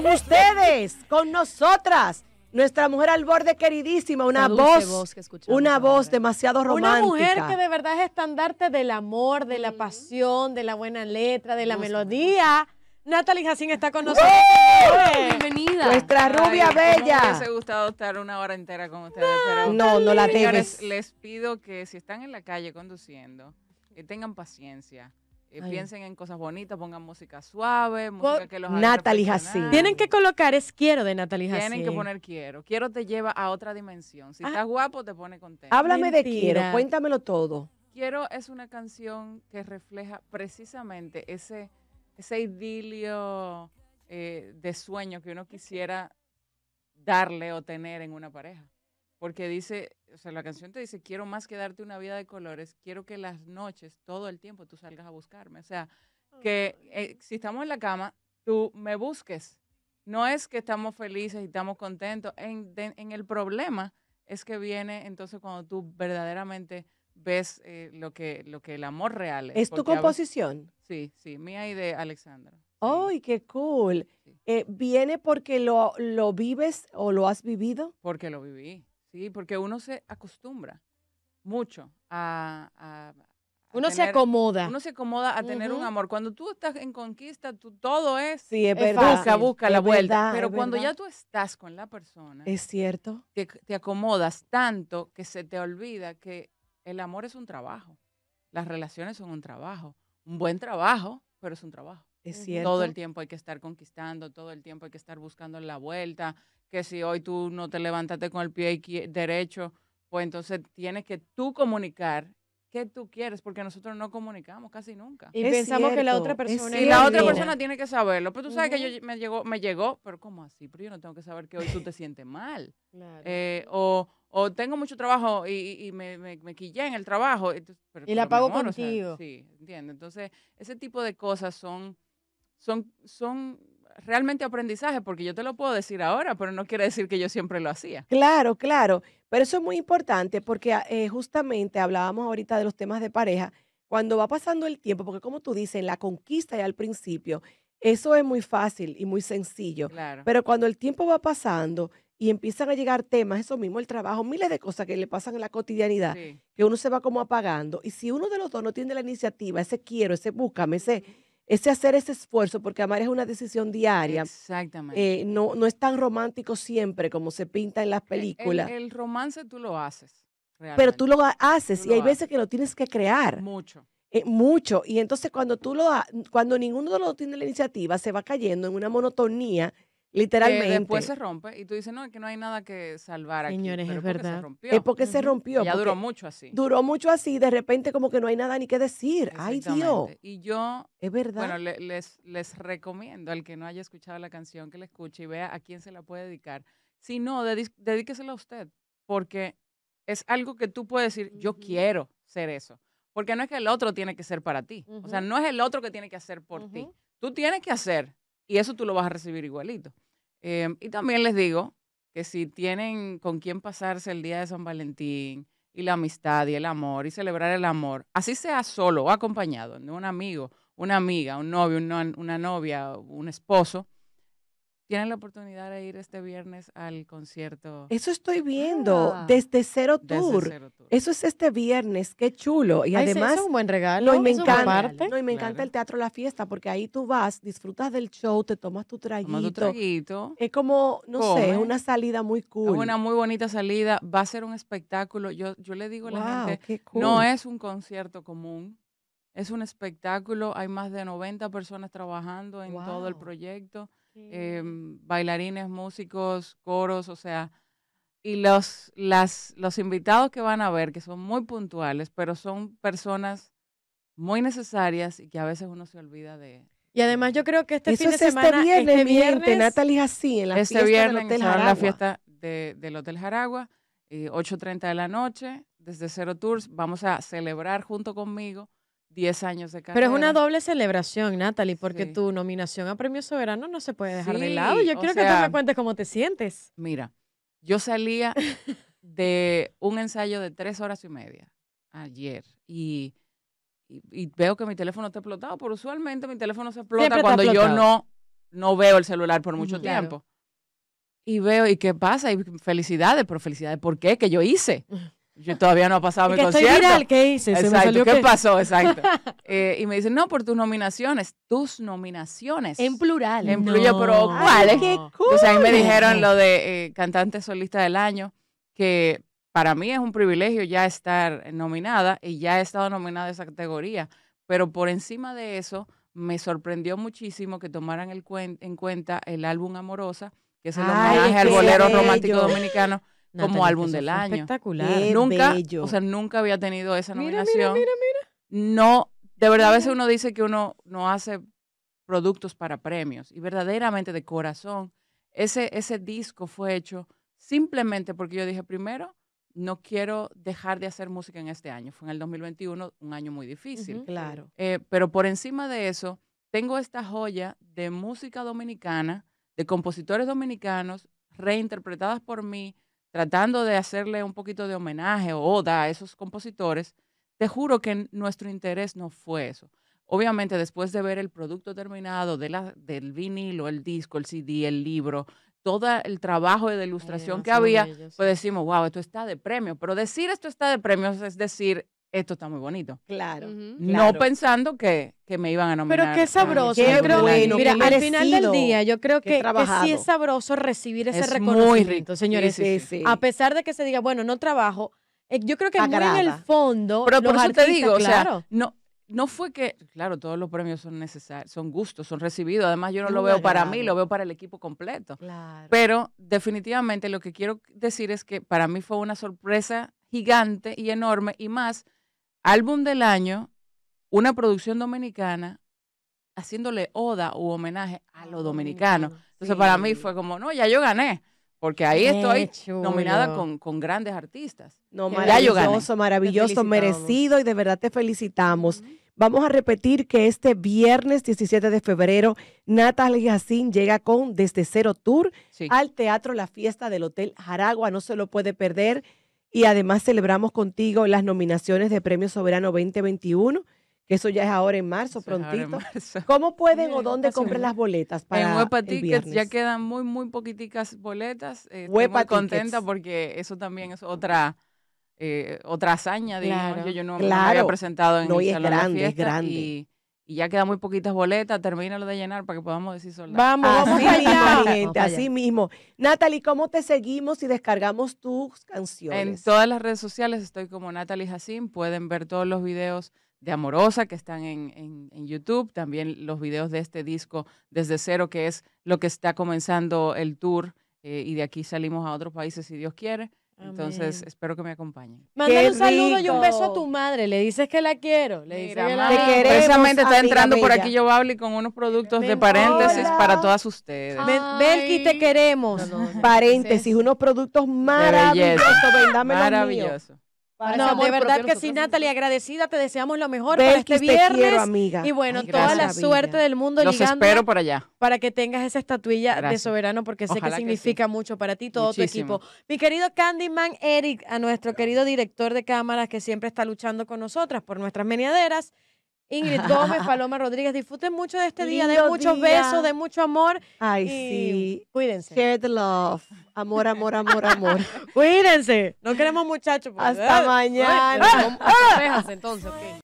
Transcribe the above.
con ustedes, con nosotras. Nuestra mujer al borde queridísima, una voz, una voz demasiado romántica. Una mujer que de verdad es estandarte del amor, de la pasión, de la buena letra, de la melodía. Natalie Jacín está con nosotros. Bienvenida. Nuestra rubia bella. Me hubiese gustado estar una hora entera con ustedes, no, pero no, la debes. Les pido que si están en la calle conduciendo, que eh, tengan paciencia eh, piensen en cosas bonitas, pongan música suave, música que los Natalie Tienen que colocar es quiero de Natalie Tienen que poner quiero. Quiero te lleva a otra dimensión. Si ah. estás guapo, te pone contento. Háblame de quiero, cuéntamelo todo. Quiero es una canción que refleja precisamente ese, ese idilio eh, de sueño que uno quisiera darle o tener en una pareja. Porque dice, o sea, la canción te dice, quiero más que darte una vida de colores, quiero que las noches, todo el tiempo, tú salgas a buscarme. O sea, que eh, si estamos en la cama, tú me busques. No es que estamos felices y estamos contentos. En, el problema es que viene entonces cuando tú verdaderamente ves eh, lo, que, lo que el amor real es. ¿Es tu composición? Sí, sí, mía y de Alexandra. ¡Ay, qué cool! Eh, ¿Viene porque lo, lo vives o lo has vivido? Porque lo viví. Sí, porque uno se acostumbra mucho a... uno se acomoda. Uno se acomoda a tener un amor. Cuando tú estás en conquista, tú, todo es, sí, es verdad, busca, busca la vuelta. Pero cuando ya tú estás con la persona, es cierto. Te, te acomodas tanto que se te olvida que el amor es un trabajo. Las relaciones son un trabajo. Un buen trabajo, pero es un trabajo. Es cierto. Todo el tiempo hay que estar conquistando, todo el tiempo hay que estar buscando la vuelta, que si hoy tú no te levantaste con el pie derecho, pues entonces tienes que tú comunicar qué tú quieres, porque nosotros no comunicamos casi nunca. Y pensamos que la otra persona... Y la otra persona tiene que saberlo. Pero tú sabes que yo me llegó, me llegó, pero ¿cómo así? Pero yo no tengo que saber que hoy tú te sientes mal. Eh, o, tengo mucho trabajo y, me, me, quillé en el trabajo. Y, la pago contigo. sí, entiendo. Entonces, ese tipo de cosas son, son, son realmente aprendizaje, porque yo te lo puedo decir ahora, pero no quiere decir que yo siempre lo hacía. Claro, claro, pero eso es muy importante porque ah, eh, justamente hablábamos ahorita de los temas de pareja, cuando va pasando el tiempo, porque como tú dices, la conquista y al principio, eso es muy fácil y muy sencillo, claro. pero cuando el tiempo va pasando y empiezan a llegar temas, eso mismo, el trabajo, miles de cosas que le pasan en la cotidianidad, que uno se va como apagando, y si uno de los dos no tiene la iniciativa, ese quiero, ese búscame, ese ese hacer ese esfuerzo, porque amar es una decisión diaria. Exactamente. Eh, no, no es tan romántico siempre como se pinta en las e, películas. El, romance tú lo haces. Pero tú lo haces y hay veces que lo tienes que crear. Mucho. Eh, mucho. Y entonces cuando tú lo cuando ninguno de los dos tiene la iniciativa, se va cayendo en una monotonía Literalmente. Que después se rompe y tú dices, no, es que no hay nada que salvar aquí. Señores, es verdad. Se rompió. Es porque se rompió. Ya duró mucho así. Duró mucho así, de repente como que no hay nada ni que decir. Ay, Dios. Y yo, es verdad. Bueno, les, les recomiendo al que no haya escuchado la canción que la escuche y vea a quién se la puede dedicar. Si no, dedíquesela a usted, porque es algo que tú puedes decir, yo quiero ser eso. Porque no es que el otro tiene que ser para ti. O sea, no es el otro que tiene que hacer por ti. Tú tienes que hacer y eso tú lo vas a recibir igualito. Em, y también les digo que si tienen con quién pasarse el día de San Valentín y la amistad y el amor y celebrar el amor, así sea solo o acompañado de un amigo, una amiga, un novio, una novia, un esposo, tienen la oportunidad de ir este viernes al concierto. Eso estoy viendo, ah. desde, Cero Tour. Eso es este viernes, qué chulo. Y además... es un buen regalo. No, y me, encanta, no, y me encanta el Teatro La Fiesta, porque ahí tú vas, disfrutas del show, te tomas tu traguito. es como, no sé, una salida muy cool. Es una muy bonita salida, va a ser un espectáculo. Yo, yo le digo a la gente, no es un concierto común. Es un espectáculo, hay más de 90 personas trabajando en todo el proyecto. Em, bailarines, músicos, coros, o sea, y los, las, los invitados que van a ver, que son muy puntuales, pero son personas muy necesarias y que a veces uno se olvida de, y además yo creo que este fin de este semana, este viernes, este viernes, así en la este fiesta viernes, del Hotel la fiesta del Hotel Jaragua, 8.30 eh, de la noche, desde Cero Tours, vamos a celebrar junto conmigo 10 años de carrera. Pero es una doble celebración, Natalie, porque tu nominación a Premio Soberano no se puede dejar de lado. Yo quiero que tú me cuentes cómo te sientes. Mira, yo salía de un ensayo de tres horas y media ayer y, veo que mi teléfono está explotado, pero usualmente mi teléfono se explota cuando yo no, no veo el celular por mucho tiempo. Y veo, ¿y qué pasa? Y felicidades, pero felicidades, ¿por qué? Que yo hice. Yo todavía no ha pasado mi concierto. Estoy viral, ¿qué hice? Exacto, ¿qué pasó? Exacto. Eh, y me dicen, no, por tus nominaciones, tus nominaciones. En plural. En plural, pero ¿cuáles? Qué cool. Entonces ahí me dijeron lo de eh, cantante solista del año, que para mí es un privilegio ya estar nominada y ya he estado nominada a esa categoría. Pero por encima de eso, me sorprendió muchísimo que tomaran en cuenta el álbum Amorosa, que es el bolero romántico dominicano como álbum del año. Espectacular. nunca, o sea, nunca había tenido esa nominación. Mira, mira, mira, no, de verdad a veces uno dice que uno no hace productos para premios y verdaderamente de corazón ese ese disco fue hecho simplemente porque yo dije primero no quiero dejar de hacer música en este año. Fue en el 2021, un año muy difícil. claro. Eh, pero por encima de eso, tengo esta joya de música dominicana, de compositores dominicanos, reinterpretadas por mí, tratando de hacerle un poquito de homenaje o oda a esos compositores, te juro que nuestro interés no fue eso. Obviamente, después de ver el producto terminado de la, del vinilo, el disco, el CD, el libro, todo el trabajo de ilustración que había, pues decimos, wow, esto está de premio. Pero decir esto está de premio es decir, esto está muy bonito. Claro. No pensando que, me iban a nominar. Pero qué sabroso. qué yo bueno, mira, al final del día, yo creo que, sí es sabroso recibir ese reconocimiento, señores. Sí, sí, A pesar de que se diga, bueno, no trabajo, eh, yo creo que muy en el fondo. Pero por te digo, claro. no, no fue que, claro, todos los premios son necesarios, son gustos, son recibidos. Además, yo no lo veo para mí, lo veo para el equipo completo. Claro. Pero definitivamente lo que quiero decir es que para mí fue una sorpresa gigante y enorme y más álbum del año, una producción dominicana, haciéndole oda u homenaje a los dominicanos. Entonces para mí fue como, no, ya yo gané. Porque ahí estoy nominada con, grandes artistas. No, ya yo gané. maravilloso, merecido y de verdad te felicitamos. Vamos a repetir que este viernes 17 de febrero, Natalia Jacín llega con Desde Cero Tour al Teatro La Fiesta del Hotel Jaragua. No se lo puede perder. Y además celebramos contigo las nominaciones de Premio Soberano 2021 que eso ya es ahora en marzo, prontito. ¿Cómo pueden o dónde compren las boletas para En Huepa Tickets ya quedan muy, muy poquiticas boletas. estoy muy contenta porque eso también es otra eh, otra hazaña, digamos. que yo, no me había presentado en no, es grande, es grande y ya quedan muy poquitas boletas, termínalo de llenar para que podamos decir soldado. Vamos, vamos así mismo. Natalie, ¿cómo te seguimos y descargamos tus canciones? En todas las redes sociales estoy como Natalie Jacín, pueden ver todos los videos de Amorosa que están en, YouTube, también los videos de este disco desde cero, que es lo que está comenzando el tour eh, y de aquí salimos a otros países si Dios quiere. Entonces, espero que me acompañen. Mándale un saludo y un beso a tu madre. Le dices que la quiero. Le dices que te queremos, Precisamente está entrando por aquí yo Babli, con unos productos de paréntesis para todas ustedes. Belki, te queremos. paréntesis, unos productos maravillosos. Maravilloso. No, de verdad que sí, Natalie, agradecida, te deseamos lo mejor para este viernes. amiga. Y bueno, toda la suerte del mundo Los espero para allá. Para que tengas esa estatuilla de soberano, porque sé que significa mucho para ti, y todo tu equipo. Mi querido Candyman Eric, a nuestro querido director de cámaras que siempre está luchando con nosotras por nuestras meneaderas. Ingrid Gómez, Paloma Rodríguez. Disfruten mucho de este día, de muchos besos, de mucho amor. Ay, sí. Cuídense. Share the love. Amor, amor, amor, amor. cuídense. No queremos muchachos. Pues. Hasta mañana. entonces,